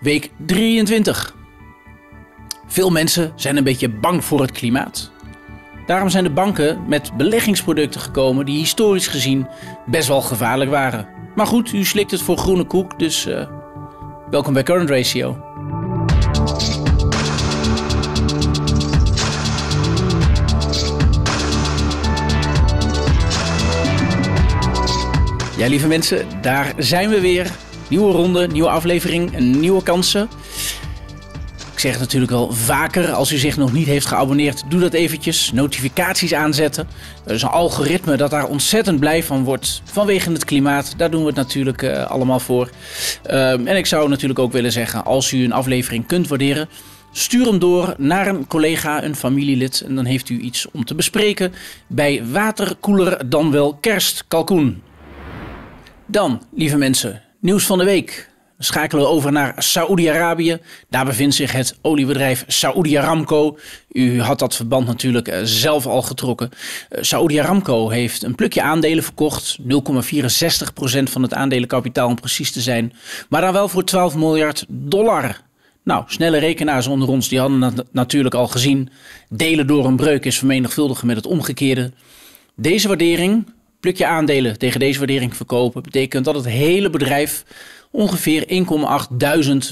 Week 23. Veel mensen zijn een beetje bang voor het klimaat. Daarom zijn de banken met beleggingsproducten gekomen die historisch gezien best wel gevaarlijk waren. Maar goed, u slikt het voor groene koek, dus eh, welkom bij Current Ratio. Ja, lieve mensen, daar zijn we weer. Nieuwe ronde, nieuwe aflevering en nieuwe kansen. Ik zeg het natuurlijk wel vaker. Als u zich nog niet heeft geabonneerd, doe dat eventjes. Notificaties aanzetten. Er is een algoritme dat daar ontzettend blij van wordt vanwege het klimaat. Daar doen we het natuurlijk eh, allemaal voor. Ehm, en ik zou natuurlijk ook willen zeggen, als u een aflevering kunt waarderen... Stuur hem door naar een collega, een familielid en dan heeft u iets om te bespreken bij waterkoeler dan wel Kalkoen. Dan, lieve mensen, Nieuws van de week. We schakelen over naar Saoedi-Arabië. Daar bevindt zich het oliebedrijf Saoedi Aramco. U had dat verband natuurlijk eh, zelf al getrokken. Eh, Saoedi Aramco heeft een plukje aandelen verkocht. 0,64% van het aandelenkapitaal om precies te zijn. Maar dan wel voor 12 miljard dollar. Nou, snelle rekenaars onder ons die hadden dat natuurlijk al gezien. Delen door een breuk is vermenigvuldigen met het omgekeerde. Deze waardering, pluk je aandelen tegen deze waardering verkopen, betekent dat het hele bedrijf ongeveer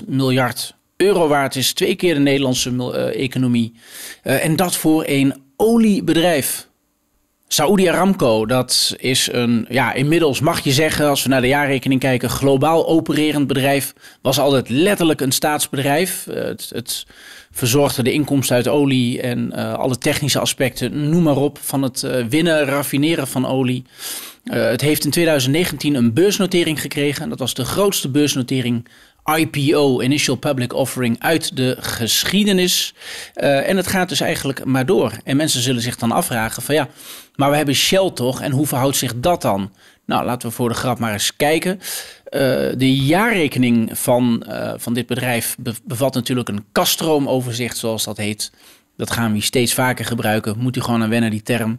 1,8 miljard euro waard is. Twee keer de Nederlandse eh, economie. Eh, en dat voor een oliebedrijf. Saudi Aramco, dat is een, ja, inmiddels mag je zeggen, als we naar de jaarrekening kijken, globaal opererend bedrijf. Was altijd letterlijk een staatsbedrijf. Eh, het, het verzorgde de inkomsten uit olie en eh, alle technische aspecten, noem maar op, van het uh, winnen, raffineren van olie. Eh, het heeft in 2019 een beursnotering gekregen. En dat was de grootste beursnotering IPO, Initial Public Offering, uit de geschiedenis. en het gaat dus eigenlijk maar door. En mensen zullen zich dan afvragen van ja, maar we hebben Shell toch en hoe verhoudt zich dat dan? Nou, laten we voor de grap maar eens kijken. Eh, de jaarrekening van, eh, van dit bedrijf bevat natuurlijk een kastroomoverzicht, zoals dat heet. Dat gaan we steeds vaker gebruiken. Moet u gewoon aan wennen, die term.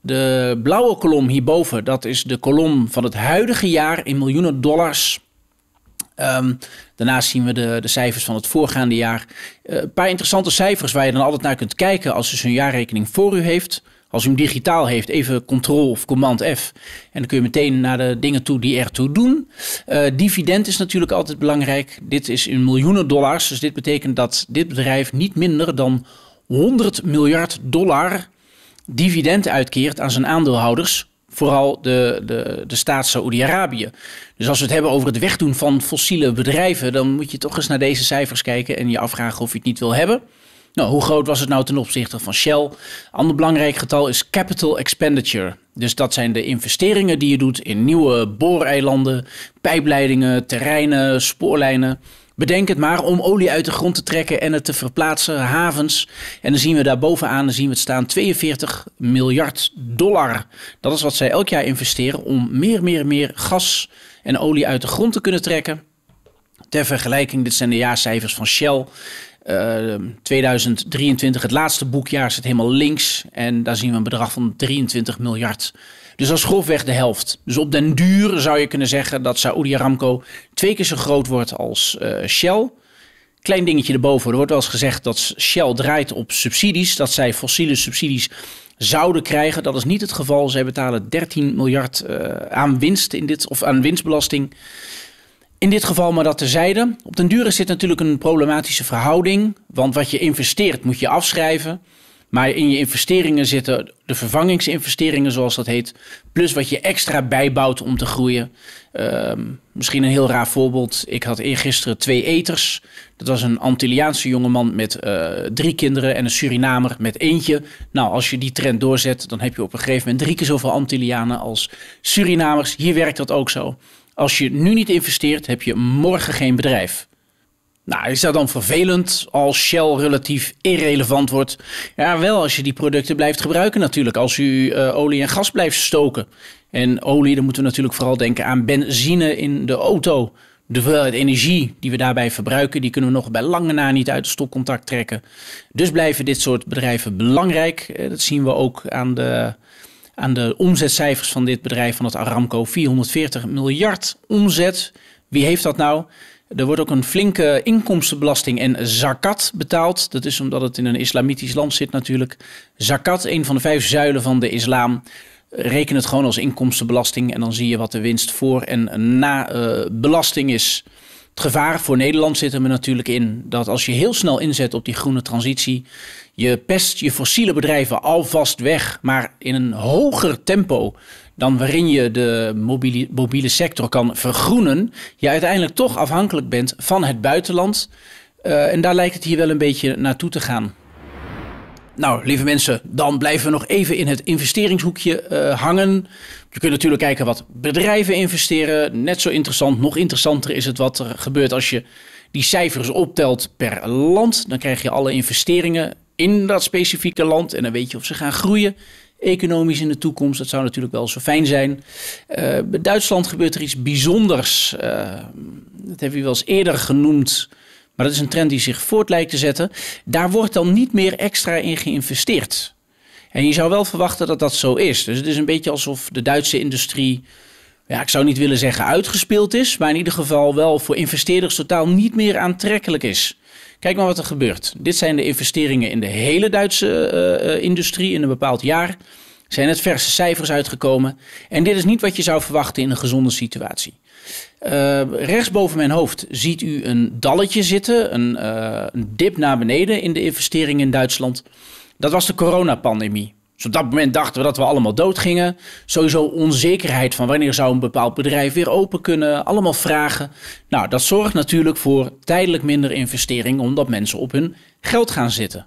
De blauwe kolom hierboven, dat is de kolom van het huidige jaar in miljoenen dollars. Ehm, daarnaast zien we de, de, cijfers van het voorgaande jaar. Eh, een paar interessante cijfers waar je dan altijd naar kunt kijken als u zo'n jaarrekening voor u heeft. Als u hem digitaal heeft, even Ctrl of Command F. En dan kun je meteen naar de dingen toe die ertoe doen. Eh, dividend is natuurlijk altijd belangrijk. Dit is in miljoenen dollars. Dus dit betekent dat dit bedrijf niet minder dan 100 miljard dollar dividend uitkeert aan zijn aandeelhouders. Vooral de, de, de staat Saoedi-Arabië. Dus als we het hebben over het wegdoen van fossiele bedrijven, dan moet je toch eens naar deze cijfers kijken en je afvragen of je het niet wil hebben. Nou, hoe groot was het nou ten opzichte van Shell? Ander belangrijk getal is capital expenditure. Dus dat zijn de investeringen die je doet in nieuwe booreilanden, pijpleidingen, terreinen, spoorlijnen. Bedenk het maar om olie uit de grond te trekken en het te verplaatsen, havens. En dan zien we daar bovenaan dan zien we het staan 42 miljard dollar. Dat is wat zij elk jaar investeren om meer, meer, meer gas en olie uit de grond te kunnen trekken. Ter vergelijking, dit zijn de jaarcijfers van Shell. 2023, eh, het laatste boekjaar, zit helemaal links. En daar zien we een bedrag van 23 miljard. Dus dat is grofweg de helft. Dus op den duur zou je kunnen zeggen dat Saudi Aramco twee keer zo groot wordt als eh, Shell. Klein dingetje erboven. Er wordt wel eens gezegd dat Shell draait op subsidies. Dat zij fossiele subsidies zouden krijgen. Dat is niet het geval. Zij betalen 13 miljard eh, aan winst in dit, of aan winstbelasting. In dit geval maar dat terzijde. Op den duur is natuurlijk een problematische verhouding. Want wat je investeert moet je afschrijven. Maar in je investeringen zitten de vervangingsinvesteringen, zoals dat heet. Plus wat je extra bijbouwt om te groeien. Ehm, misschien een heel raar voorbeeld. Ik had eergisteren twee eters. Dat was een Antilliaanse jongeman met eh, drie kinderen en een Surinamer met eentje. Nou, als je die trend doorzet, dan heb je op een gegeven moment drie keer zoveel Antillianen als Surinamers. Hier werkt dat ook zo. Als je nu niet investeert, heb je morgen geen bedrijf. Nou, is dat dan vervelend als Shell relatief irrelevant wordt? Ja, wel als je die producten blijft gebruiken natuurlijk. Als u eh, olie en gas blijft stoken. En olie, dan moeten we natuurlijk vooral denken aan benzine in de auto. De energie die we daarbij verbruiken, die kunnen we nog bij lange na niet uit het stopcontact trekken. Dus blijven dit soort bedrijven belangrijk. Eh, dat zien we ook aan de aan de omzetcijfers van dit bedrijf, van het Aramco. 440 miljard omzet. Wie heeft dat nou? Er wordt ook een flinke inkomstenbelasting en zakat betaald. Dat is omdat het in een islamitisch land zit natuurlijk. Zakat, een van de vijf zuilen van de islam. Reken het gewoon als inkomstenbelasting en dan zie je wat de winst voor en na eh, belasting is. Het gevaar voor Nederland zit er me natuurlijk in dat als je heel snel inzet op die groene transitie, je pest je fossiele bedrijven alvast weg, maar in een hoger tempo dan waarin je de mobiele, sector kan vergroenen, je uiteindelijk toch afhankelijk bent van het buitenland. Eh, en daar lijkt het hier wel een beetje naartoe te gaan. Nou, lieve mensen, dan blijven we nog even in het investeringshoekje eh, hangen. Je kunt natuurlijk kijken wat bedrijven investeren. Net zo interessant, nog interessanter is het wat er gebeurt als je die cijfers optelt per land. Dan krijg je alle investeringen in dat specifieke land en dan weet je of ze gaan groeien. Economisch in de toekomst, dat zou natuurlijk wel zo fijn zijn. Eh, bij Duitsland gebeurt er iets bijzonders. Eh, dat hebben we wel eens eerder genoemd maar dat is een trend die zich voort lijkt te zetten. Daar wordt dan niet meer extra in geïnvesteerd. En je zou wel verwachten dat dat zo is. Dus het is een beetje alsof de Duitse industrie, ja, ik zou niet willen zeggen uitgespeeld is, maar in ieder geval wel voor investeerders totaal niet meer aantrekkelijk is. Kijk maar wat er gebeurt. Dit zijn de investeringen in de hele Duitse eh, eh, industrie in een bepaald jaar. Zijn het verse cijfers uitgekomen. En dit is niet wat je zou verwachten in een gezonde situatie. Uh, rechts boven mijn hoofd ziet u een dalletje zitten, een, eh, een, dip naar beneden in de investeringen in Duitsland. Dat was de coronapandemie. Dus op dat moment dachten we dat we allemaal doodgingen, Sowieso onzekerheid van wanneer zou een bepaald bedrijf weer open kunnen. Allemaal vragen. Nou, dat zorgt natuurlijk voor tijdelijk minder investeringen omdat mensen op hun geld gaan zitten.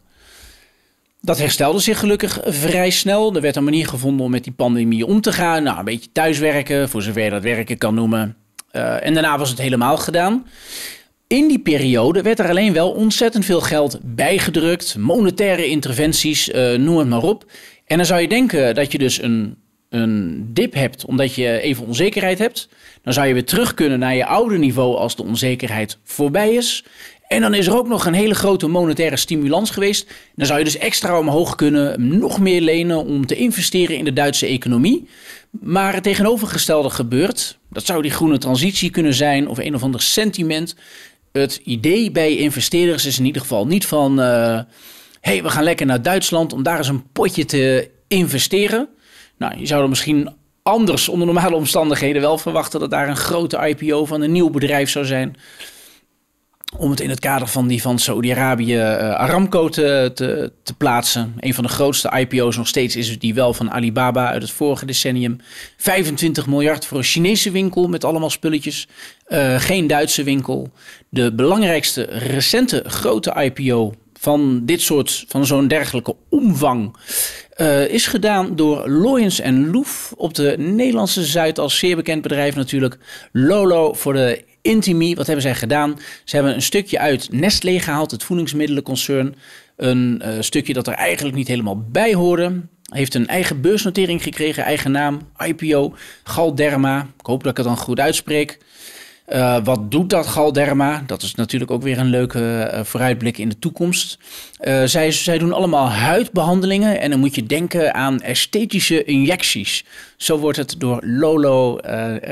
Dat herstelde zich gelukkig vrij snel. Er werd een manier gevonden om met die pandemie om te gaan. Nou, een beetje thuiswerken, voor zover je dat werken kan noemen. Eh, en daarna was het helemaal gedaan. In die periode werd er alleen wel ontzettend veel geld bijgedrukt, monetaire interventies, eh, noem het maar op. En dan zou je denken dat je dus een, een dip hebt, omdat je even onzekerheid hebt. Dan zou je weer terug kunnen naar je oude niveau als de onzekerheid voorbij is. En dan is er ook nog een hele grote monetaire stimulans geweest. Dan zou je dus extra omhoog kunnen, nog meer lenen om te investeren in de Duitse economie. Maar het tegenovergestelde gebeurt. Dat zou die groene transitie kunnen zijn of een of ander sentiment. Het idee bij investeerders is in ieder geval niet van: hé, eh, hey, we gaan lekker naar Duitsland om daar eens een potje te investeren. Nou, je zou er misschien anders onder normale omstandigheden wel verwachten dat daar een grote IPO van een nieuw bedrijf zou zijn om het in het kader van die van Saudi-Arabië uh, Aramco te, te, te, plaatsen. Een van de grootste IPO's nog steeds is die wel van Alibaba uit het vorige decennium. 25 miljard voor een Chinese winkel met allemaal spulletjes. Eh, geen Duitse winkel. De belangrijkste recente grote IPO van dit soort, van zo'n dergelijke omvang. Eh, is gedaan door Loyens Loef op de Nederlandse zuid als Zeer bekend bedrijf natuurlijk. Lolo voor de Intimi, wat hebben zij gedaan? Ze hebben een stukje uit Nestlé gehaald, het voedingsmiddelenconcern. Een eh, stukje dat er eigenlijk niet helemaal bij hoorde. Heeft een eigen beursnotering gekregen, eigen naam, IPO, Galderma. Ik hoop dat ik het dan goed uitspreek. Eh, wat doet dat Galderma? Dat is natuurlijk ook weer een leuke eh, vooruitblik in de toekomst. Eh, zij, zij doen allemaal huidbehandelingen en dan moet je denken aan esthetische injecties. Zo wordt het door Lolo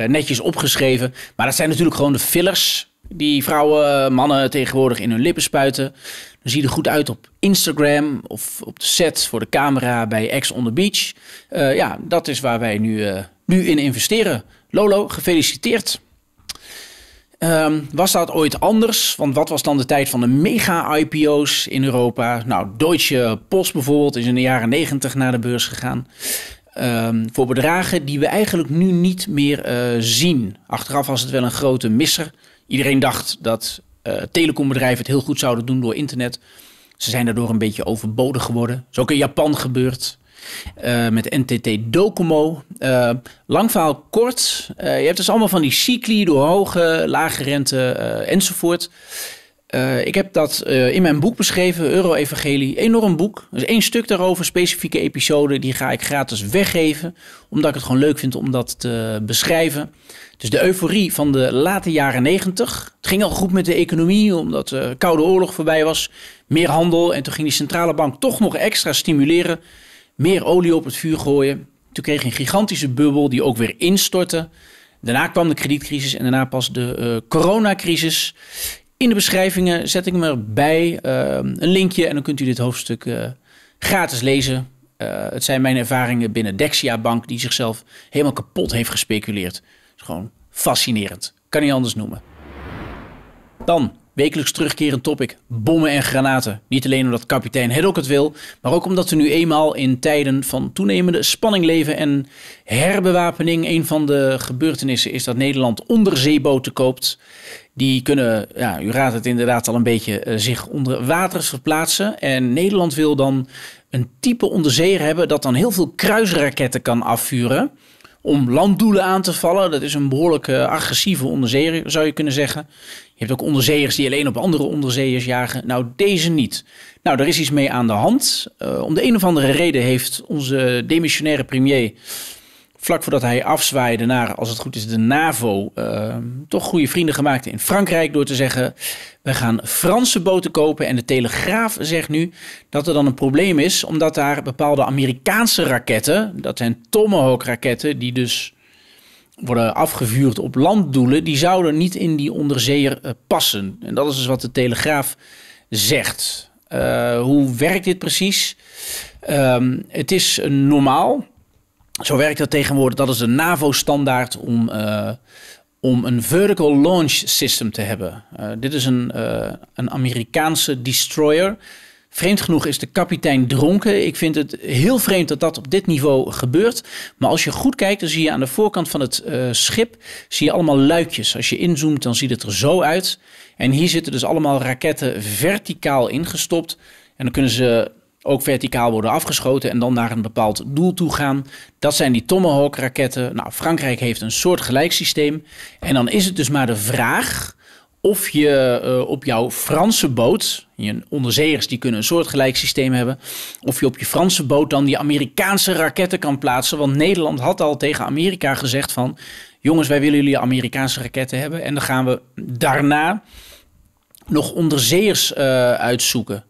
netjes opgeschreven. Maar dat zijn natuurlijk gewoon de fillers die vrouwen, mannen tegenwoordig in hun lippen spuiten. Dan zien er goed uit op Instagram of op de set voor de camera bij Ex on the Beach. ja, dat is waar wij nu, nu in investeren. Lolo, gefeliciteerd. Ehm, was dat ooit anders? Want wat was dan de tijd van de mega-IPO's in Europa? Nou, Deutsche Post bijvoorbeeld is in de jaren 90 naar de beurs gegaan. Um, voor bedragen die we eigenlijk nu niet meer eh, zien. Achteraf was het wel een grote misser. Iedereen dacht dat uh, telecombedrijven het heel goed zouden doen door internet. Ze zijn daardoor een beetje overbodig geworden. Dat is ook in Japan gebeurd. Eh, met NTT Docomo. Uh, lang verhaal kort. Eh, je hebt dus allemaal van die cycli door hoge, lage rente enzovoort. ik heb dat in mijn boek beschreven, Euro-Evangelie. Enorm boek. is één stuk daarover, specifieke episode, die ga ik gratis weggeven. Omdat ik het gewoon leuk vind om dat te beschrijven. Dus de euforie van de late jaren negentig. Het ging al goed met de economie, omdat de Koude Oorlog voorbij was. Meer handel en toen ging die centrale bank toch nog extra stimuleren meer olie op het vuur gooien. Toen kreeg je een gigantische bubbel die ook weer instortte. Daarna kwam de kredietcrisis en daarna pas de eh, coronacrisis. In de beschrijvingen zet ik me erbij eh, een linkje en dan kunt u dit hoofdstuk eh, gratis lezen. het zijn mijn ervaringen binnen Dexia Bank, die zichzelf helemaal kapot heeft gespeculeerd. Het is gewoon fascinerend. Kan niet anders noemen. Dan Wekelijks terugkerend topic: bommen en granaten. Niet alleen omdat kapitein Heddock het wil, maar ook omdat we nu eenmaal in tijden van toenemende spanning leven en herbewapening. Een van de gebeurtenissen is dat Nederland onderzeeboten koopt. Die kunnen, ja, u raadt het inderdaad al een beetje, eh, zich onder water verplaatsen. En Nederland wil dan een type onderzeeër hebben dat dan heel veel kruisraketten kan afvuren om landdoelen aan te vallen. Dat is een behoorlijk agressieve onderzeeër, zou je kunnen zeggen. Je hebt ook onderzeeërs die alleen op andere onderzeeërs jagen. Nou, deze niet. Nou, daar is iets mee aan de hand. Eh, om de een of andere reden heeft onze demissionaire premier vlak voordat hij afzwaaide naar, als het goed is, de NAVO, ehm, toch goede vrienden gemaakt in Frankrijk door te zeggen: we gaan Franse boten kopen. En de Telegraaf zegt nu dat er dan een probleem is, omdat daar bepaalde Amerikaanse raketten, dat zijn Tomahawk-raketten, die dus worden afgevuurd op landdoelen, die zouden niet in die onderzeeër eh, passen. En dat is dus wat de Telegraaf zegt. Eh, hoe werkt dit precies? Ehm, het is normaal zo werkt dat tegenwoordig. Dat is de NAVO-standaard om, eh, om een vertical launch system te hebben. Eh, dit is een, eh, een Amerikaanse destroyer. Vreemd genoeg is de kapitein dronken. Ik vind het heel vreemd dat dat op dit niveau gebeurt. Maar als je goed kijkt, dan zie je aan de voorkant van het schip zie je allemaal luikjes. Als je inzoomt, dan ziet het er zo uit. En hier zitten dus allemaal raketten verticaal ingestopt. En dan kunnen ze ook verticaal worden afgeschoten en dan naar een bepaald doel toe gaan. Dat zijn die Tomahawk-raketten. Nou, Frankrijk heeft een soortgelijk systeem. En dan is het dus maar de vraag of je eh, op jouw Franse boot, je onderzeeërs die kunnen een soortgelijk systeem hebben, of je op je Franse boot dan die Amerikaanse raketten kan plaatsen. Want Nederland had al tegen Amerika gezegd van, jongens, wij willen jullie Amerikaanse raketten hebben. En dan gaan we daarna nog onderzeeërs eh, uitzoeken.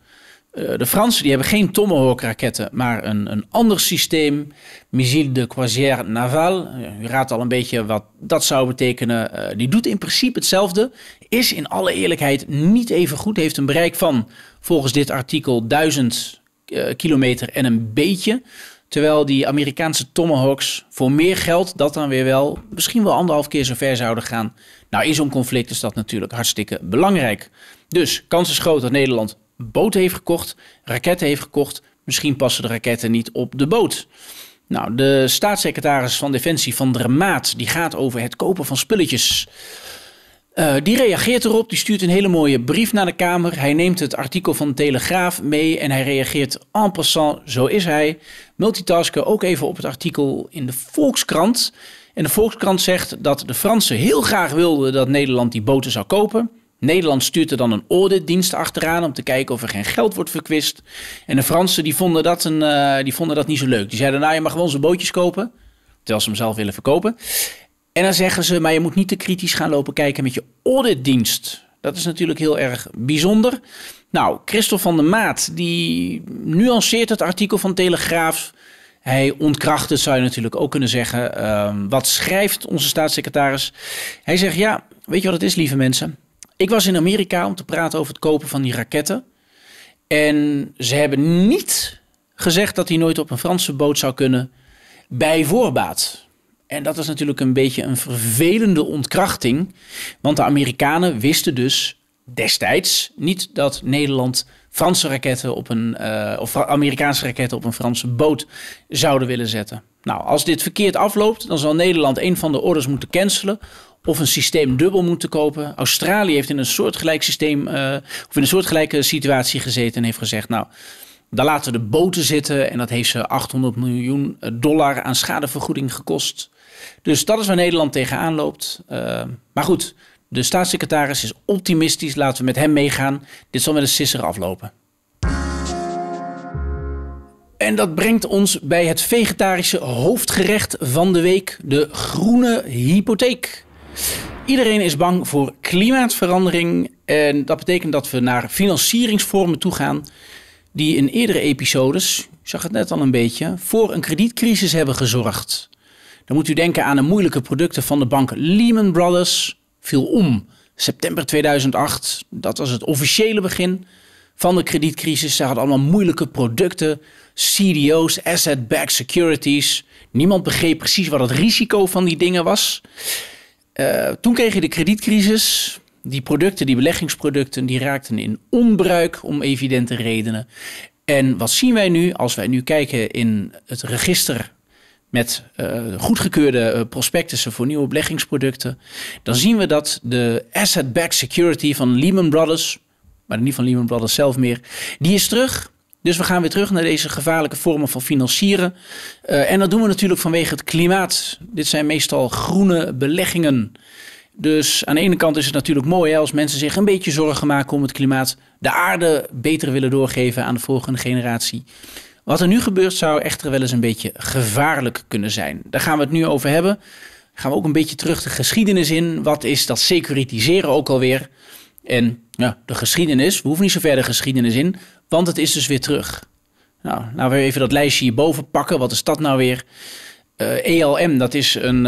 Eh, de Fransen die hebben geen Tomahawk-raketten, maar een, een ander systeem. Missile de croisière naval. Eh, u raadt al een beetje wat dat zou betekenen. Eh, die doet in principe hetzelfde. Is in alle eerlijkheid niet even goed. Heeft een bereik van, volgens dit artikel, 1000 kilometer en een beetje. Terwijl die Amerikaanse Tomahawks voor meer geld, dat dan weer wel, misschien wel anderhalf keer zo ver zouden gaan. Nou, in zo'n conflict is dat natuurlijk hartstikke belangrijk. Dus kans is groot dat Nederland boot heeft gekocht, raketten heeft gekocht. Misschien passen de raketten niet op de boot. Nou, de staatssecretaris van Defensie van der Maat, die gaat over het kopen van spulletjes. Eh, die reageert erop, die stuurt een hele mooie brief naar de Kamer. Hij neemt het artikel van de Telegraaf mee en hij reageert en passant, zo is hij. Multitasken ook even op het artikel in de Volkskrant. En de Volkskrant zegt dat de Fransen heel graag wilden dat Nederland die boten zou kopen. Nederland stuurt er dan een auditdienst achteraan om te kijken of er geen geld wordt verkwist. En de Fransen die vonden, dat een, eh, die vonden dat niet zo leuk. Die zeiden, nou je mag wel onze bootjes kopen, terwijl ze hem zelf willen verkopen. En dan zeggen ze, maar je moet niet te kritisch gaan lopen kijken met je auditdienst. Dat is natuurlijk heel erg bijzonder. Nou, Christophe van der Maat, die nuanceert het artikel van Telegraaf. Hij ontkracht het, zou je natuurlijk ook kunnen zeggen. Ehm, wat schrijft onze staatssecretaris? Hij zegt, ja, weet je wat het is, lieve mensen? Ik was in Amerika om te praten over het kopen van die raketten. En ze hebben niet gezegd dat hij nooit op een Franse boot zou kunnen bij voorbaat. En dat is natuurlijk een beetje een vervelende ontkrachting. Want de Amerikanen wisten dus destijds niet dat Nederland Franse raketten op een, eh, of Amerikaanse raketten op een Franse boot zouden willen zetten. Nou, als dit verkeerd afloopt, dan zal Nederland een van de orders moeten cancelen of een systeem dubbel moeten kopen. Australië heeft in een soortgelijk systeem eh, of in een soortgelijke situatie gezeten en heeft gezegd: Nou, daar laten we de boten zitten. En dat heeft ze 800 miljoen dollar aan schadevergoeding gekost. Dus dat is waar Nederland tegenaan loopt. Eh, maar goed, de staatssecretaris is optimistisch. Laten we met hem meegaan. Dit zal met een sisser aflopen. En dat brengt ons bij het vegetarische hoofdgerecht van de week: de groene hypotheek. Iedereen is bang voor klimaatverandering. En dat betekent dat we naar financieringsvormen toe gaan. die in eerdere episodes, ik zag het net al een beetje. voor een kredietcrisis hebben gezorgd. Dan moet u denken aan de moeilijke producten van de bank Lehman Brothers. viel om. September 2008, dat was het officiële begin van de kredietcrisis. Ze hadden allemaal moeilijke producten, CDO's, asset-backed securities. Niemand begreep precies wat het risico van die dingen was. Eh, toen kreeg je de kredietcrisis. Die producten, die beleggingsproducten, die raakten in onbruik om evidente redenen. En wat zien wij nu als wij nu kijken in het register met eh, goedgekeurde eh, prospectussen voor nieuwe beleggingsproducten? Dan zien we dat de asset-backed security van Lehman Brothers, maar niet van Lehman Brothers zelf meer, die is terug. Dus we gaan weer terug naar deze gevaarlijke vormen van financieren. Eh, en dat doen we natuurlijk vanwege het klimaat. Dit zijn meestal groene beleggingen. Dus aan de ene kant is het natuurlijk mooi hè, als mensen zich een beetje zorgen maken om het klimaat, de aarde beter willen doorgeven aan de volgende generatie. Wat er nu gebeurt zou echter wel eens een beetje gevaarlijk kunnen zijn. Daar gaan we het nu over hebben. Gaan we ook een beetje terug de geschiedenis in. Wat is dat securitiseren ook alweer? En ja, de geschiedenis, we hoeven niet zo ver de geschiedenis in, want het is dus weer terug. Nou, nou we even dat lijstje hierboven pakken. Wat is dat nou weer? ELM, eh, e dat is een.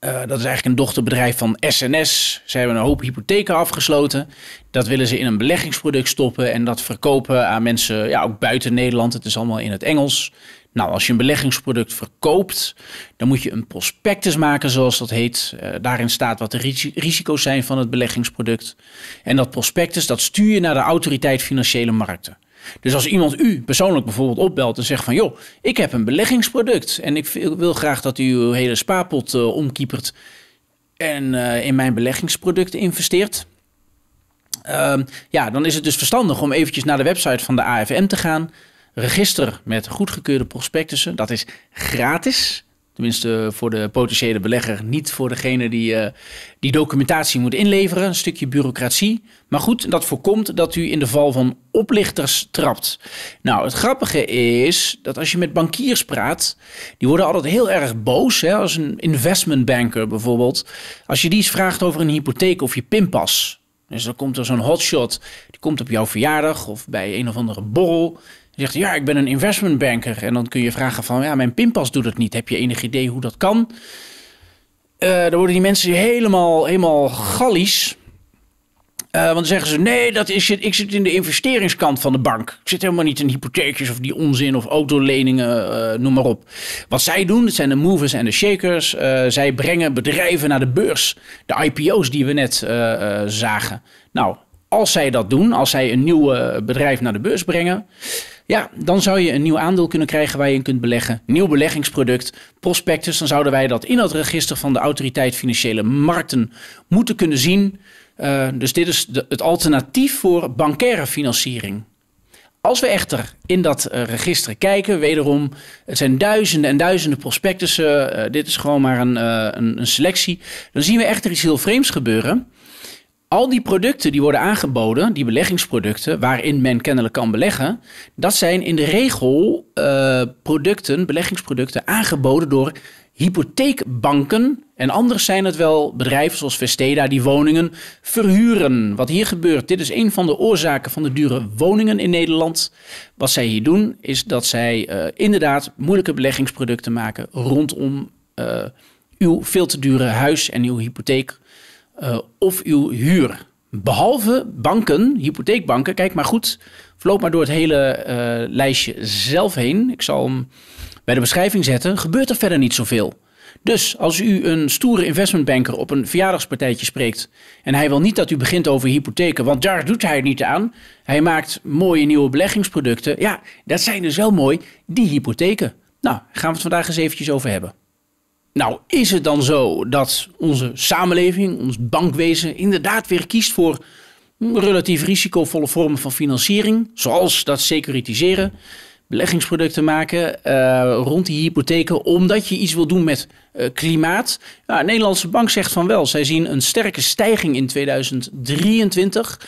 Uh, dat is eigenlijk een dochterbedrijf van SNS. Ze hebben een hoop hypotheken afgesloten. Dat willen ze in een beleggingsproduct stoppen en dat verkopen aan mensen ja, ook buiten Nederland. Het is allemaal in het Engels. Nou, als je een beleggingsproduct verkoopt, dan moet je een prospectus maken, zoals dat heet. Eh, daarin staat wat de risico's zijn van het beleggingsproduct. En dat prospectus, dat stuur je naar de autoriteit financiële markten. Dus als iemand u persoonlijk bijvoorbeeld opbelt en zegt van... joh, ik heb een beleggingsproduct en ik wil graag dat u uw hele spaarpot eh, omkiepert... en eh, in mijn beleggingsproduct investeert... Ehm, ja, dan is het dus verstandig om eventjes naar de website van de AFM te gaan register met goedgekeurde prospectussen. Dat is gratis. Tenminste voor de potentiële belegger, niet voor degene die eh, die documentatie moet inleveren. Een stukje bureaucratie. Maar goed, dat voorkomt dat u in de val van oplichters trapt. Nou, het grappige is dat als je met bankiers praat, die worden altijd heel erg boos. Hè? Als een investmentbanker bijvoorbeeld. Als je die eens vraagt over een hypotheek of je pinpas. Dus dan komt er zo'n hotshot, die komt op jouw verjaardag of bij een of andere borrel zegt, ja, ik ben een investmentbanker. En dan kun je vragen van, ja, mijn pinpas doet het niet. Heb je enig idee hoe dat kan? Uh, dan worden die mensen helemaal, helemaal gallies. Eh, want dan zeggen ze, nee, dat is, ik zit in de investeringskant van de bank. Ik zit helemaal niet in hypotheekjes of die onzin of autoleningen, uh, noem maar op. Wat zij doen, dat zijn de movers en de shakers. zij brengen bedrijven naar de beurs. De IPO's die we net zagen. Nou, als zij dat doen, als zij een nieuw bedrijf naar de beurs brengen... Ja, dan zou je een nieuw aandeel kunnen krijgen waar je in kunt beleggen. Nieuw beleggingsproduct, prospectus. Dan zouden wij dat in het register van de Autoriteit Financiële Markten moeten kunnen zien. Eh, dus dit is het alternatief voor bankaire financiering. Als we echter in dat eh, register kijken, wederom, het zijn duizenden en duizenden prospectussen. Eh, dit is gewoon maar een, een, selectie. Dan zien we echter iets heel vreemds gebeuren al die producten die worden aangeboden, die beleggingsproducten, waarin men kennelijk kan beleggen, dat zijn in de regel eh, producten, beleggingsproducten aangeboden door hypotheekbanken. En anders zijn het wel bedrijven zoals Vesteda die woningen verhuren. Wat hier gebeurt, dit is een van de oorzaken van de dure woningen in Nederland. Wat zij hier doen, is dat zij eh, inderdaad moeilijke beleggingsproducten maken rondom eh, uw veel te dure huis en uw hypotheek eh, of uw huur. Behalve banken, hypotheekbanken. Kijk maar goed, verloop maar door het hele eh, lijstje zelf heen. Ik zal hem bij de beschrijving zetten. Gebeurt er verder niet zoveel. Dus als u een stoere investmentbanker op een verjaardagspartijtje spreekt en hij wil niet dat u begint over hypotheken, want daar doet hij het niet aan. Hij maakt mooie nieuwe beleggingsproducten. Ja, dat zijn dus wel mooi, die hypotheken. Nou, daar gaan we het vandaag eens eventjes over hebben. Nou, is het dan zo dat onze samenleving, ons bankwezen, inderdaad weer kiest voor relatief risicovolle vormen van financiering, zoals dat securitiseren, beleggingsproducten maken eh, rond die hypotheken, omdat je iets wil doen met eh, klimaat. Nou, de Nederlandse bank zegt van wel, zij zien een sterke stijging in 2023.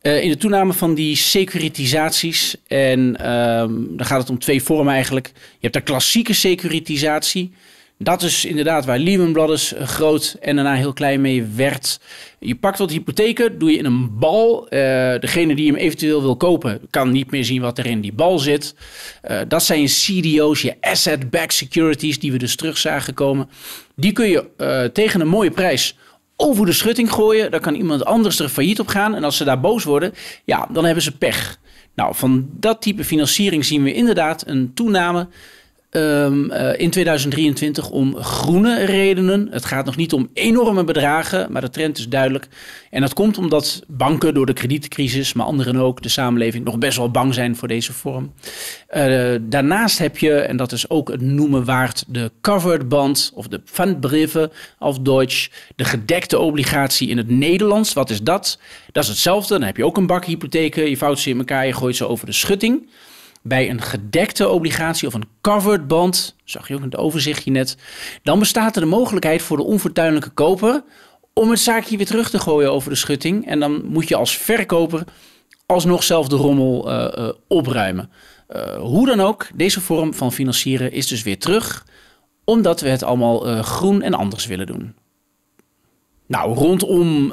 Eh, in de toename van die securitisaties. En ehm, dan gaat het om twee vormen eigenlijk. Je hebt de klassieke securitisatie. Dat is inderdaad waar Lehman Brothers eh, groot en daarna heel klein mee werd. Je pakt wat hypotheken, doe je in een bal. Eh, degene die hem eventueel wil kopen, kan niet meer zien wat er in die bal zit. Eh, dat zijn CDO's, je asset-backed securities, die we dus terug zagen komen. Die kun je tegen een mooie prijs over de schutting gooien. Dan kan iemand anders er failliet op gaan. En als ze daar boos worden, ja, dan hebben ze pech. Nou, van dat type financiering zien we inderdaad een toename. Ehm, eh, in 2023 om groene redenen. Het gaat nog niet om enorme bedragen, maar de trend is duidelijk. En dat komt omdat banken door de kredietcrisis, maar anderen ook, de samenleving nog best wel bang zijn voor deze vorm. Eh, daarnaast heb je, en dat is ook het noemen waard, de covered bond of de Pfandbrieven of Deutsch, de gedekte obligatie in het Nederlands. Wat is dat? Dat is hetzelfde. Dan heb je ook een bak hypotheken, eh, je vouwt ze in elkaar, je gooit ze over de schutting. Bij een gedekte obligatie of een covered bond, zag je ook in het overzichtje net, dan bestaat er de mogelijkheid voor de onfortuinlijke koper om het zaakje weer terug te gooien over de schutting. En dan moet je als verkoper alsnog zelf de rommel eh, eh, opruimen. Eh, hoe dan ook, deze vorm van financieren is dus weer terug, omdat we het allemaal groen en anders willen doen. Nou, rondom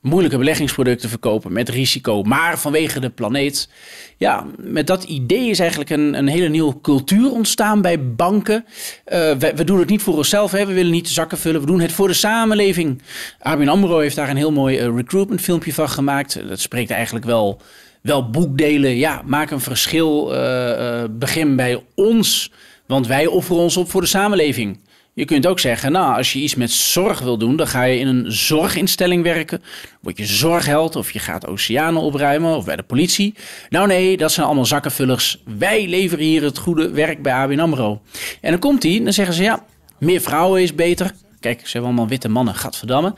moeilijke beleggingsproducten verkopen met risico, maar vanwege de planeet. Ja, met dat idee is eigenlijk een, een hele nieuwe cultuur ontstaan bij banken. Eh, we, doen het niet voor onszelf, hè. we willen niet zakken vullen, we doen het voor de samenleving. Armin Amro heeft daar een heel mooi eh, recruitment filmpje van gemaakt. Dat spreekt eigenlijk wel, wel boekdelen. Ja, maak een verschil, eh, begin bij ons, want wij offeren ons op voor de samenleving. Je kunt ook zeggen, nou, als je iets met zorg wil doen, dan ga je in een zorginstelling werken. Word je zorgheld of je gaat oceanen opruimen of bij de politie. Nou nee, dat zijn allemaal zakkenvullers. Wij leveren hier het goede werk bij ABN AMRO. En dan komt hij, dan zeggen ze, ja, meer vrouwen is beter. Kijk, ze hebben allemaal witte mannen, gadverdamme.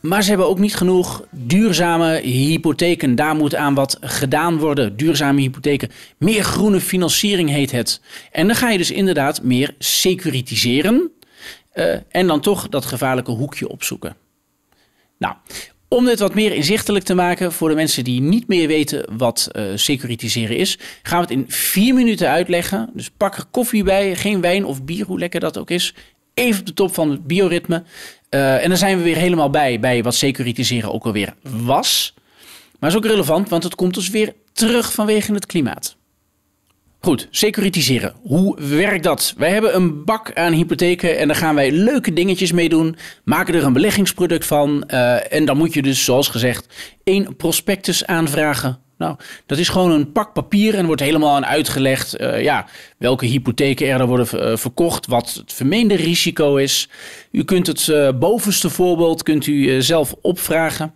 Maar ze hebben ook niet genoeg duurzame hypotheken. Daar moet aan wat gedaan worden. Duurzame hypotheken. Meer groene financiering heet het. En dan ga je dus inderdaad meer securitiseren. Eh, en dan toch dat gevaarlijke hoekje opzoeken. Nou, om dit wat meer inzichtelijk te maken voor de mensen die niet meer weten wat eh, securitiseren is, gaan we het in vier minuten uitleggen. Dus pak er koffie bij, geen wijn of bier, hoe lekker dat ook is. Even op de top van het bioritme. Eh, en dan zijn we weer helemaal bij, bij wat securitiseren ook alweer was. Maar is ook relevant, want het komt dus weer terug vanwege het klimaat. Goed, securitiseren. Hoe werkt dat? Wij hebben een bak aan hypotheken en daar gaan wij leuke dingetjes mee doen. Maken er een beleggingsproduct van. Eh, en dan moet je dus, zoals gezegd, één prospectus aanvragen nou, dat is gewoon een pak papier en wordt helemaal aan uitgelegd eh, ja, welke hypotheken er worden eh, verkocht, wat het vermeende risico is. U kunt het eh, bovenste voorbeeld kunt u, uh, zelf opvragen.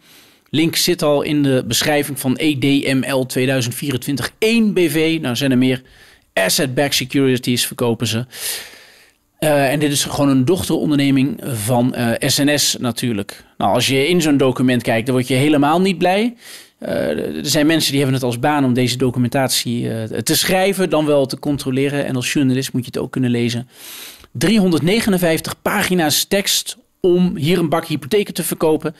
Link zit al in de beschrijving van EDML 2024 1 BV. Nou zijn er meer asset-backed securities verkopen ze. en dit is gewoon een dochteronderneming van SNS natuurlijk. Nou, als je in zo'n document kijkt, dan word je helemaal niet blij. Eh, er zijn mensen die hebben het als baan om deze documentatie eh, te schrijven, dan wel te controleren. En als journalist moet je het ook kunnen lezen. 359 pagina's tekst om hier een bak hypotheken te verkopen.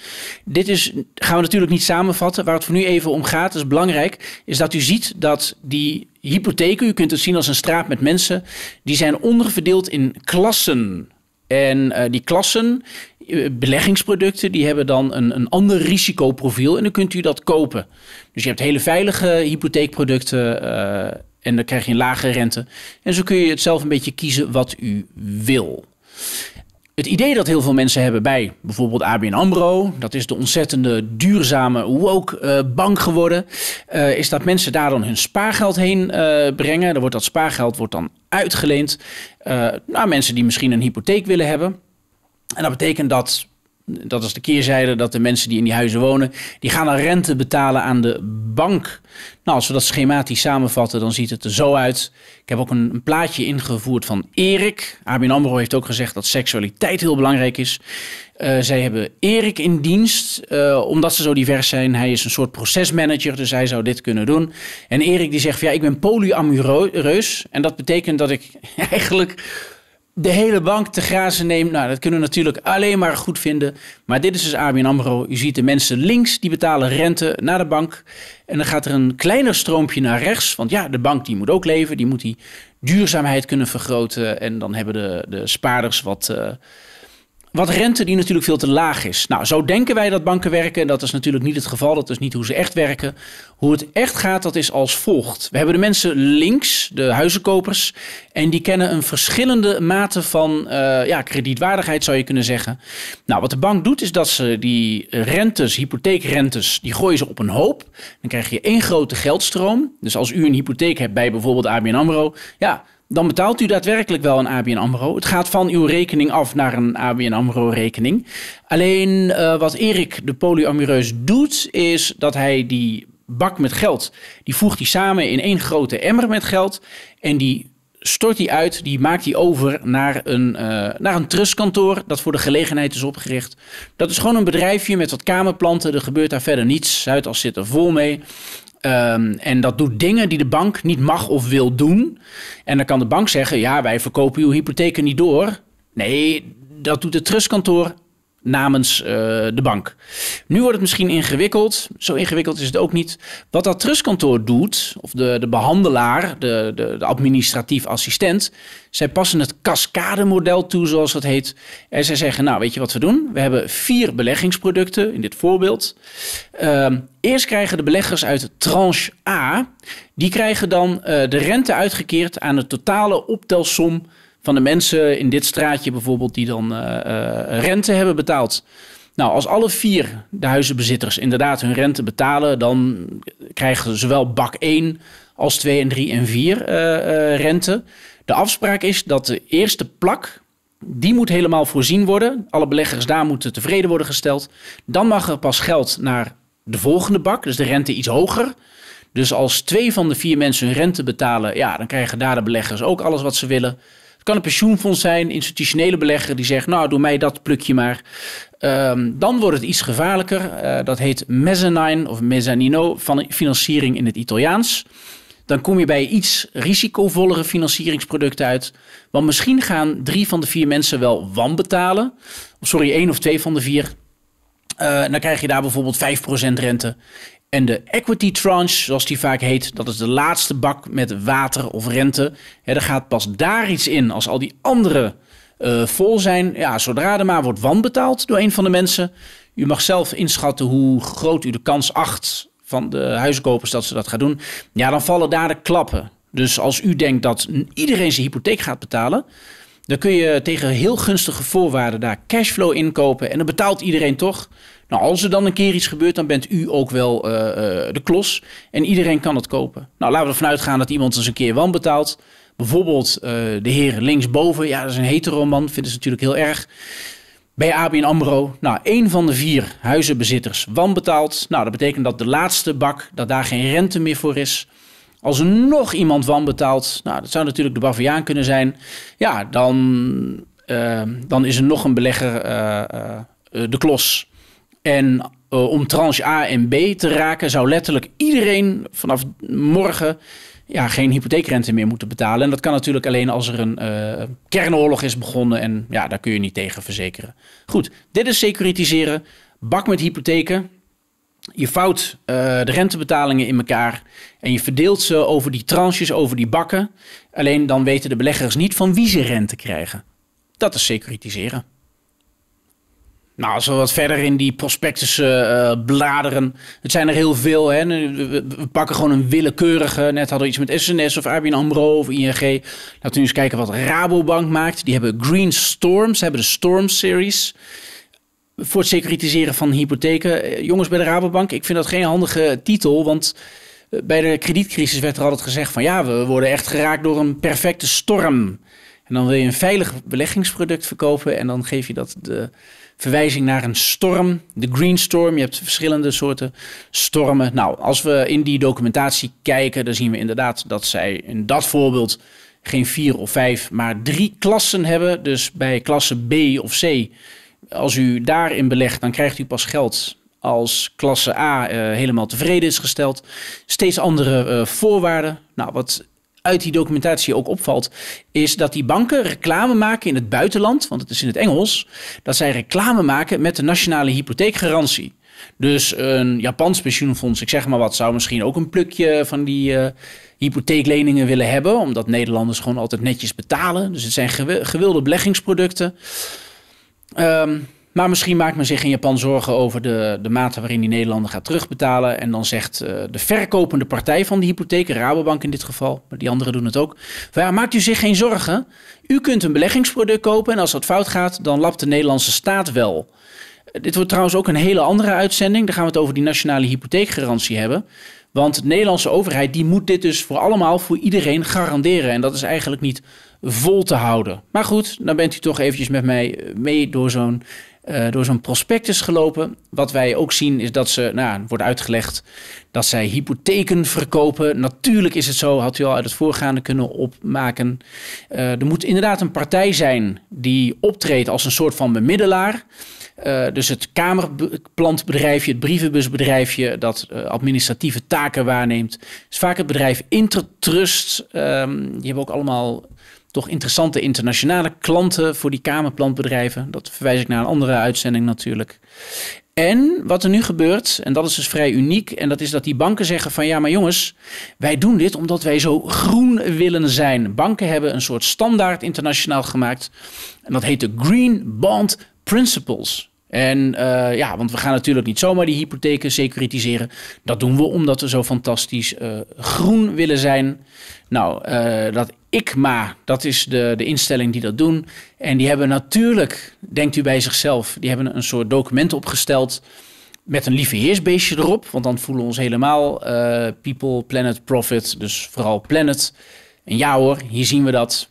Dit is, gaan we natuurlijk niet samenvatten. Waar het voor nu even om gaat, is belangrijk, is dat u ziet dat die hypotheken, u kunt het zien als een straat met mensen, die zijn onderverdeeld in klassen. En eh, die klassen eh, beleggingsproducten die hebben dan een, een ander risicoprofiel en dan kunt u dat kopen. Dus je hebt hele veilige hypotheekproducten eh, en dan krijg je een lagere rente. En zo kun je het zelf een beetje kiezen wat u wil. Het idee dat heel veel mensen hebben bij bijvoorbeeld ABN AMRO, dat is de ontzettende duurzame woke eh, bank geworden, is dat mensen daar dan hun spaargeld heen brengen. Dan wordt dat spaargeld wordt dan uitgeleend naar mensen die misschien een hypotheek willen hebben. En dat betekent dat, dat is de keerzijde, dat de mensen die in die huizen wonen, die gaan een rente betalen aan de bank. Nou, als we dat schematisch samenvatten, dan ziet het er zo uit. Ik heb ook een, een plaatje ingevoerd van Erik. Armin AMRO heeft ook gezegd dat seksualiteit heel belangrijk is. Eh, zij hebben Erik in dienst, eh, omdat ze zo divers zijn. Hij is een soort procesmanager, dus hij zou dit kunnen doen. En Erik die zegt, ja, ik ben polyamureus. En dat betekent dat ik eigenlijk de hele bank te grazen neemt. Nou, dat kunnen we natuurlijk alleen maar goed vinden. Maar dit is dus ABN AMRO. U ziet de mensen links, die betalen rente naar de bank. En dan gaat er een kleiner stroompje naar rechts. Want ja, de bank die moet ook leven. Die moet die duurzaamheid kunnen vergroten. En dan hebben de, de spaarders wat... Eh, wat rente die natuurlijk veel te laag is. Nou, zo denken wij dat banken werken. En dat is natuurlijk niet het geval. Dat is niet hoe ze echt werken. Hoe het echt gaat, dat is als volgt. We hebben de mensen links, de huizenkopers. En die kennen een verschillende mate van eh, ja, kredietwaardigheid, zou je kunnen zeggen. Nou, wat de bank doet, is dat ze die rentes, hypotheekrentes, die gooien ze op een hoop. Dan krijg je één grote geldstroom. Dus als u een hypotheek hebt bij bijvoorbeeld ABN AMRO... ja, dan betaalt u daadwerkelijk wel een ABN AMRO. Het gaat van uw rekening af naar een ABN AMRO rekening. Alleen eh, wat Erik de Polyamureus doet, is dat hij die bak met geld, die voegt hij samen in één grote emmer met geld. En die stort hij uit, die maakt hij over naar een, uh, naar een trustkantoor dat voor de gelegenheid is opgericht. Dat is gewoon een bedrijfje met wat kamerplanten, er gebeurt daar verder niets. Zuidas zit er vol mee. Ehm, en dat doet dingen die de bank niet mag of wil doen. En dan kan de bank zeggen: ja, wij verkopen uw hypotheek niet door. Nee, dat doet het trustkantoor namens eh, de bank. Nu wordt het misschien ingewikkeld. Zo ingewikkeld is het ook niet. Wat dat trustkantoor doet, of de, de behandelaar, de, de, de administratief assistent, zij passen het cascademodel toe, zoals dat heet. En zij zeggen, nou weet je wat we doen? We hebben vier beleggingsproducten, in dit voorbeeld. Ehm, eerst krijgen de beleggers uit tranche A, die krijgen dan eh, de rente uitgekeerd aan de totale optelsom van de mensen in dit straatje bijvoorbeeld die dan eh, eh, rente hebben betaald. Nou, als alle vier de huizenbezitters inderdaad hun rente betalen, dan krijgen ze zowel bak 1 als 2 en 3 en 4 eh, rente. De afspraak is dat de eerste plak, die moet helemaal voorzien worden. Alle beleggers daar moeten tevreden worden gesteld. Dan mag er pas geld naar de volgende bak, dus de rente iets hoger. Dus als twee van de vier mensen hun rente betalen, ja, dan krijgen daar de beleggers ook alles wat ze willen kan een pensioenfonds zijn, institutionele belegger die zegt, nou doe mij dat plukje maar. Ehm, dan wordt het iets gevaarlijker. Eh, dat heet mezzanine of mezzanino van financiering in het Italiaans. Dan kom je bij iets risicovollere financieringsproducten uit. Want misschien gaan drie van de vier mensen wel wanbetalen Sorry, één of twee van de vier. Eh, dan krijg je daar bijvoorbeeld 5% rente. En de equity tranche, zoals die vaak heet, dat is de laatste bak met water of rente. er gaat pas daar iets in als al die andere eh, vol zijn. Ja, zodra er maar wordt wanbetaald door een van de mensen. U mag zelf inschatten hoe groot u de kans acht van de huiskopers dat ze dat gaan doen. Ja, dan vallen daar de klappen. Dus als u denkt dat iedereen zijn hypotheek gaat betalen, dan kun je tegen heel gunstige voorwaarden daar cashflow inkopen. En dan betaalt iedereen toch. Nou, als er dan een keer iets gebeurt, dan bent u ook wel eh, eh, de klos. En iedereen kan het kopen. Nou, laten we ervan uitgaan dat iemand eens een keer wan betaalt. Bijvoorbeeld eh, de heer linksboven. Ja, dat is een hetero man. Vinden ze natuurlijk heel erg. Bij ABN Ambro, nou, één van de vier huizenbezitters wan betaalt. Nou, dat betekent dat de laatste bak, dat daar geen rente meer voor is. Als er nog iemand wan betaalt, nou, dat zou natuurlijk de Baviaan kunnen zijn. Ja, dan, dan is er nog een belegger de klos. En eh, om tranche A en B te raken, zou letterlijk iedereen vanaf morgen ja, geen hypotheekrente meer moeten betalen. En dat kan natuurlijk alleen als er een eh, kernoorlog is begonnen. En ja, daar kun je niet tegen verzekeren. Goed, dit is securitiseren. Bak met hypotheken. Je fout eh, de rentebetalingen in elkaar en je verdeelt ze over die tranches, over die bakken. Alleen dan weten de beleggers niet van wie ze rente krijgen. Dat is securitiseren. Nou, als we wat verder in die prospectus eh, eh, bladeren. Het zijn er heel veel. Hè? We pakken gewoon een willekeurige. Net hadden we iets met SNS of ABN AMRO of ING. Laten we eens kijken wat Rabobank maakt. Die hebben Green Storms. hebben de Storm Series. Voor het securitiseren van hypotheken. Eh, jongens bij de Rabobank, ik vind dat geen handige titel. Want bij de kredietcrisis werd er altijd gezegd van... ja, we worden echt geraakt door een perfecte storm. En dan wil je een veilig beleggingsproduct verkopen... en dan geef je dat... de verwijzing naar een storm, de Green Storm. Je hebt verschillende soorten stormen. Nou, als we in die documentatie kijken, dan zien we inderdaad dat zij in dat voorbeeld geen vier of vijf, maar drie klassen hebben. Dus bij klasse B of C, als u daarin belegt, dan krijgt u pas geld als klasse A eh, helemaal tevreden is gesteld. Steeds andere eh, voorwaarden. Nou, wat uit die documentatie ook opvalt, is dat die banken reclame maken in het buitenland, want het is in het Engels, dat zij reclame maken met de nationale hypotheekgarantie. Dus een Japans pensioenfonds, ik zeg maar wat, zou misschien ook een plukje van die eh, hypotheekleningen willen hebben, omdat Nederlanders gewoon altijd netjes betalen. Dus het zijn gewilde beleggingsproducten. Ehm, maar misschien maakt men zich in Japan zorgen over de, de mate waarin die Nederlander gaat terugbetalen. En dan zegt eh, de verkopende partij van de hypotheek, Rabobank in dit geval, maar die anderen doen het ook. Van, ja, maakt u zich geen zorgen. U kunt een beleggingsproduct kopen en als dat fout gaat, dan lapt de Nederlandse staat wel. Eh, dit wordt trouwens ook een hele andere uitzending. Daar gaan we het over die nationale hypotheekgarantie hebben. Want de Nederlandse overheid die moet dit dus voor allemaal, voor iedereen garanderen. En dat is eigenlijk niet vol te houden. Maar goed, dan bent u toch eventjes met mij eh, mee door zo'n eh, door zo'n prospectus gelopen. Wat wij ook zien is dat ze, nou, wordt uitgelegd dat zij hypotheken verkopen. Natuurlijk is het zo, had u al uit het voorgaande kunnen opmaken. Eh, er moet inderdaad een partij zijn die optreedt als een soort van bemiddelaar. Eh, dus het kamerplantbedrijfje, het brievenbusbedrijfje dat administratieve taken waarneemt, is vaak het bedrijf Intertrust. Um, die hebben ook allemaal toch interessante internationale klanten voor die kamerplantbedrijven. Dat verwijs ik naar een andere uitzending natuurlijk. En wat er nu gebeurt, en dat is dus vrij uniek, en dat is dat die banken zeggen van ja, maar jongens, wij doen dit omdat wij zo groen willen zijn. Banken hebben een soort standaard internationaal gemaakt en dat heet de Green Bond Principles. En eh, ja, want we gaan natuurlijk niet zomaar die hypotheken securitiseren. Dat doen we omdat we zo fantastisch eh, groen willen zijn. Nou, uh, dat ICMA, dat is de, de instelling die dat doen. En die hebben natuurlijk, denkt u bij zichzelf, die hebben een soort document opgesteld met een lieve erop. Want dan voelen we ons helemaal people, planet, profit. Dus vooral planet. En ja hoor, hier zien we dat.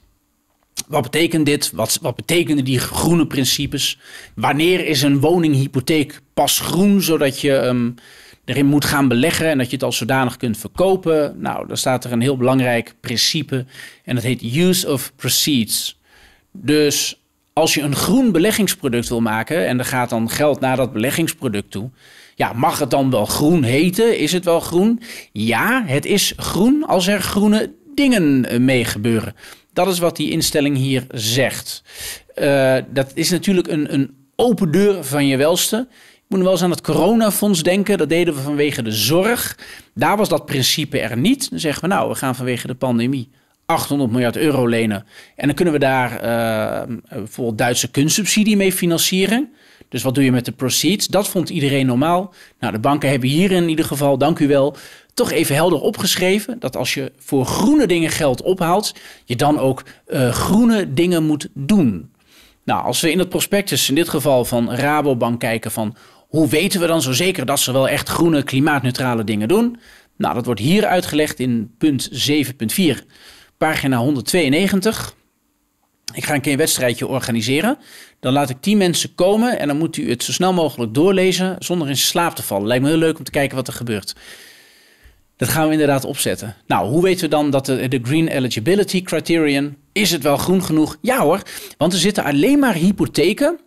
Wat betekent dit? Wat, wat betekenen die groene principes? Wanneer is een woninghypotheek pas groen, zodat je ehm, erin moet gaan beleggen en dat je het als zodanig kunt verkopen? Nou, daar staat er een heel belangrijk principe en dat heet use of proceeds. Dus als je een groen beleggingsproduct wil maken en er gaat dan geld naar dat beleggingsproduct toe, ja, mag het dan wel groen heten? Is het wel groen? Ja, het is groen als er groene dingen eh, mee gebeuren. Dat is wat die instelling hier zegt. Eh, dat is natuurlijk een, een open deur van je welste. Ik moet wel eens aan het coronafonds denken. Dat deden we vanwege de zorg. Daar was dat principe er niet. Dan zeggen we nou, we gaan vanwege de pandemie 800 miljard euro lenen. En dan kunnen we daar eh, bijvoorbeeld Duitse kunstsubsidie mee financieren. Dus wat doe je met de proceeds? Dat vond iedereen normaal. Nou, de banken hebben hier in ieder geval, dank u wel, toch even helder opgeschreven dat als je voor groene dingen geld ophaalt, je dan ook eh, groene dingen moet doen. Nou, als we in het prospectus, in dit geval van Rabobank, kijken van hoe weten we dan zo zeker dat ze wel echt groene, klimaatneutrale dingen doen? Nou, dat wordt hier uitgelegd in punt 7.4, pagina 192 ik ga een keer een wedstrijdje organiseren. Dan laat ik tien mensen komen en dan moet u het zo snel mogelijk doorlezen zonder in slaap te vallen. Lijkt me heel leuk om te kijken wat er gebeurt. Dat gaan we inderdaad opzetten. Nou, hoe weten we dan dat de, de Green Eligibility Criterion, is het wel groen genoeg? Ja hoor, want er zitten alleen maar hypotheken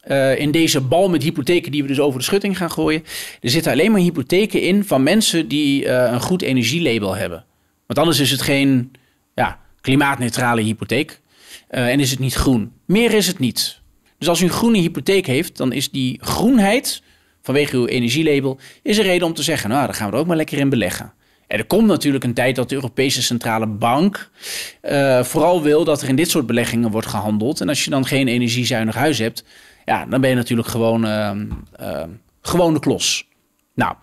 eh, in deze bal met hypotheken die we dus over de schutting gaan gooien. Er zitten alleen maar hypotheken in van mensen die eh, een goed energielabel hebben. Want anders is het geen ja, klimaatneutrale hypotheek. Eh, en is het niet groen. Meer is het niet. Dus als u een groene hypotheek heeft, dan is die groenheid vanwege uw energielabel, is reden om te zeggen, nou, daar gaan we er ook maar lekker in beleggen. En er komt natuurlijk een tijd dat de Europese Centrale Bank eh, vooral wil dat er in dit soort beleggingen wordt gehandeld. En als je dan geen energiezuinig huis hebt, ja, dan ben je natuurlijk gewoon, ehm, ehm, gewoon de klos. Nou,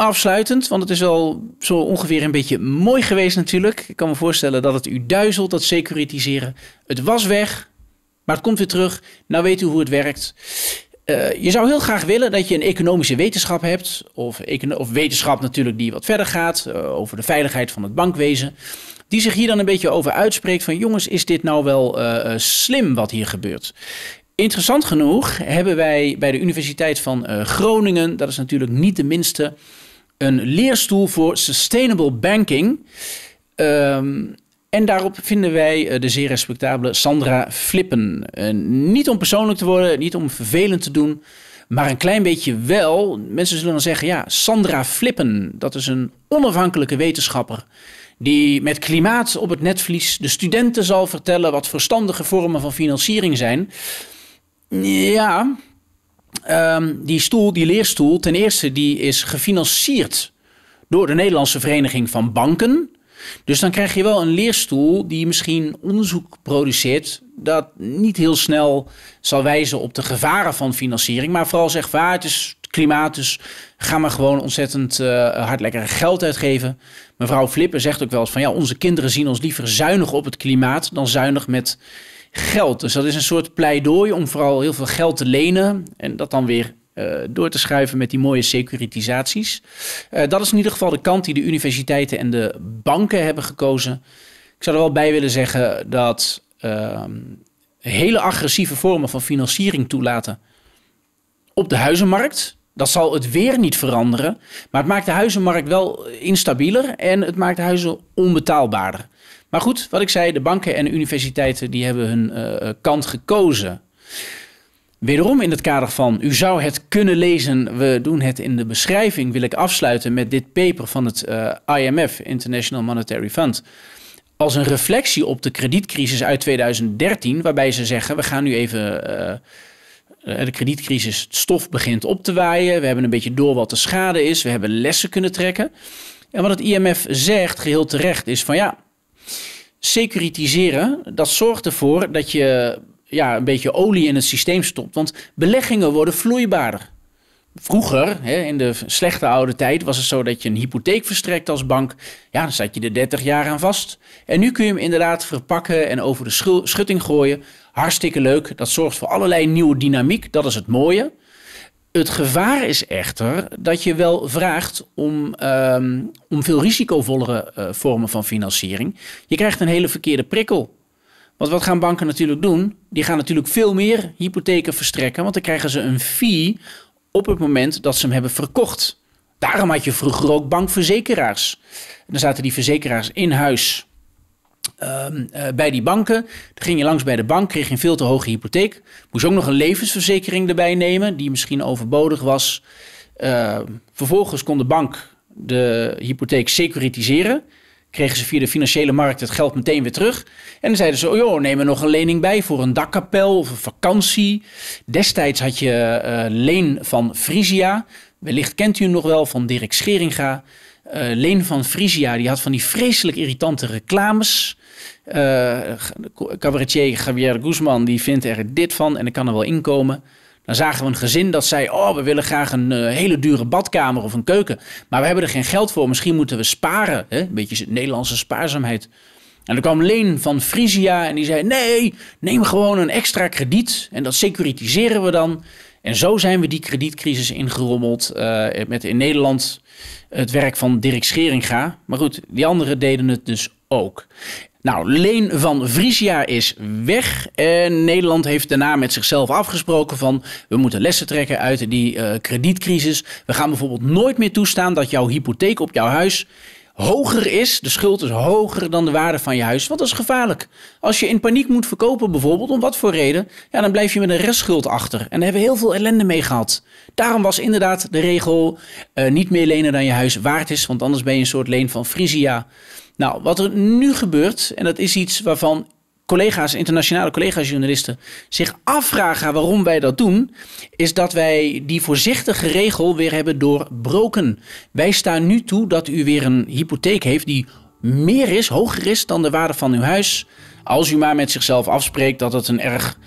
afsluitend, want het is al zo ongeveer een beetje mooi geweest natuurlijk. Ik kan me voorstellen dat het u duizelt, dat securitiseren. Het was weg, maar het komt weer terug. Nou weet u hoe het werkt. Eh, je zou heel graag willen dat je een economische wetenschap hebt, of, econo of wetenschap natuurlijk die wat verder gaat, eh, over de veiligheid van het bankwezen, die zich hier dan een beetje over uitspreekt van jongens, is dit nou wel eh, slim wat hier gebeurt? Interessant genoeg hebben wij bij de Universiteit van Groningen, dat is natuurlijk niet de minste, een leerstoel voor Sustainable Banking. Ehm, en daarop vinden wij eh, de zeer respectabele Sandra Flippen. Eh, niet om persoonlijk te worden, niet om vervelend te doen, maar een klein beetje wel. Mensen zullen dan zeggen, ja, Sandra Flippen, dat is een onafhankelijke wetenschapper die met klimaat op het netvlies de studenten zal vertellen wat verstandige vormen van financiering zijn. Ja, Ehm, die stoel, die leerstoel, ten eerste, die is gefinancierd door de Nederlandse Vereniging van Banken. Dus dan krijg je wel een leerstoel die misschien onderzoek produceert dat niet heel snel zal wijzen op de gevaren van financiering, maar vooral zegt waar ah, het is klimaat, dus ga maar gewoon ontzettend uh, hard lekker geld uitgeven. Mevrouw Flippen zegt ook wel eens van ja, onze kinderen zien ons liever zuinig op het klimaat dan zuinig met geld. Dus dat is een soort pleidooi om vooral heel veel geld te lenen en dat dan weer eh, door te schuiven met die mooie securitisaties. Eh, dat is in ieder geval de kant die de universiteiten en de banken hebben gekozen. Ik zou er wel bij willen zeggen dat ehm, hele agressieve vormen van financiering toelaten op de huizenmarkt. Dat zal het weer niet veranderen. Maar het maakt de huizenmarkt wel instabieler en het maakt huizen onbetaalbaarder. Maar goed, wat ik zei, de banken en de universiteiten die hebben hun eh, eh, kant gekozen. Wederom in het kader van, u zou het kunnen lezen, we doen het in de beschrijving, wil ik afsluiten met dit paper van het eh, IMF, International Monetary Fund. Als een reflectie op de kredietcrisis uit 2013, waarbij ze zeggen, we gaan nu even... de kredietcrisis het stof begint op te waaien. We hebben een beetje door wat de schade is. We hebben lessen kunnen trekken. En wat het IMF zegt, geheel terecht, is van ja, Securitiseren, dat zorgt ervoor dat je ja, een beetje olie in het systeem stopt. Want beleggingen worden vloeibaarder. Vroeger, hè, in de slechte oude tijd, was het zo dat je een hypotheek verstrekt als bank. Ja, dan zat je er 30 jaar aan vast. En nu kun je hem inderdaad verpakken en over de schutting gooien. Hartstikke leuk. Dat zorgt voor allerlei nieuwe dynamiek. Dat is het mooie. Het gevaar is echter dat je wel vraagt om, ehm, om veel risicovollere eh, vormen van financiering. Je krijgt een hele verkeerde prikkel. Want wat gaan banken natuurlijk doen? Die gaan natuurlijk veel meer hypotheken verstrekken, want dan krijgen ze een fee op het moment dat ze hem hebben verkocht. Daarom had je vroeger ook bankverzekeraars. dan zaten die verzekeraars in huis Ehm, eh, bij die banken. Dan ging je langs bij de bank, kreeg je een veel te hoge hypotheek. Moest ook nog een levensverzekering erbij nemen, die misschien overbodig was. Ehm, vervolgens kon de bank de hypotheek securitiseren. Kregen ze via de financiële markt het geld meteen weer terug. En dan zeiden ze: Oh joh, neem er nog een lening bij voor een dakkapel of een vakantie. Destijds had je uh, leen van Frisia. Wellicht kent u hem nog wel van Dirk Scheringa. Eh, Leen van Frisia, die had van die vreselijk irritante reclames. Uh, cabaretier Javier Guzman, die vindt er dit van en ik kan er wel inkomen. Dan zagen we een gezin dat zei: Oh, we willen graag een eh, hele dure badkamer of een keuken. Maar we hebben er geen geld voor. Misschien moeten we sparen. Hè? Een beetje Nederlandse spaarzaamheid. En dan kwam Leen van Frisia en die zei: Nee, neem gewoon een extra krediet. En dat securitiseren we dan. En zo zijn we die kredietcrisis ingerommeld eh, met in Nederland het werk van Dirk Scheringa. Maar goed, die anderen deden het dus ook. Nou, Leen van Vriesia is weg. En Nederland heeft daarna met zichzelf afgesproken van... we moeten lessen trekken uit die eh, kredietcrisis. We gaan bijvoorbeeld nooit meer toestaan dat jouw hypotheek op jouw huis hoger is, de schuld is hoger dan de waarde van je huis. Wat is gevaarlijk? Als je in paniek moet verkopen bijvoorbeeld, om wat voor reden, ja, dan blijf je met een restschuld achter. En daar hebben we heel veel ellende mee gehad. Daarom was inderdaad de regel eh, niet meer lenen dan je huis waard is, want anders ben je een soort leen van Frisia. Nou, wat er nu gebeurt, en dat is iets waarvan collega's, internationale collega's, journalisten zich afvragen waarom wij dat doen, is dat wij die voorzichtige regel weer hebben doorbroken. Wij staan nu toe dat u weer een hypotheek heeft die meer is, hoger is dan de waarde van uw huis. Als u maar met zichzelf afspreekt dat het een erg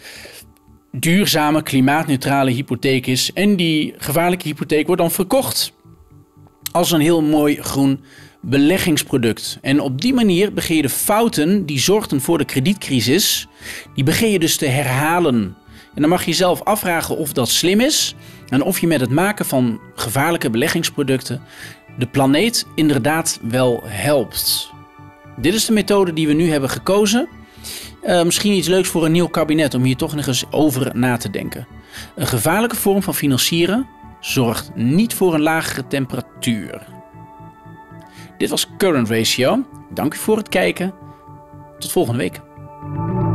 duurzame, klimaatneutrale hypotheek is. En die gevaarlijke hypotheek wordt dan verkocht als een heel mooi groen beleggingsproduct. En op die manier begin je de fouten die zorgden voor de kredietcrisis, die begin je dus te herhalen. En dan mag je zelf afvragen of dat slim is en of je met het maken van gevaarlijke beleggingsproducten de planeet inderdaad wel helpt. Dit is de methode die we nu hebben gekozen. Eh, misschien iets leuks voor een nieuw kabinet om hier toch nog eens over na te denken. Een gevaarlijke vorm van financieren zorgt niet voor een lagere temperatuur. Dit was Current Ratio. Dank u voor het kijken. Tot volgende week.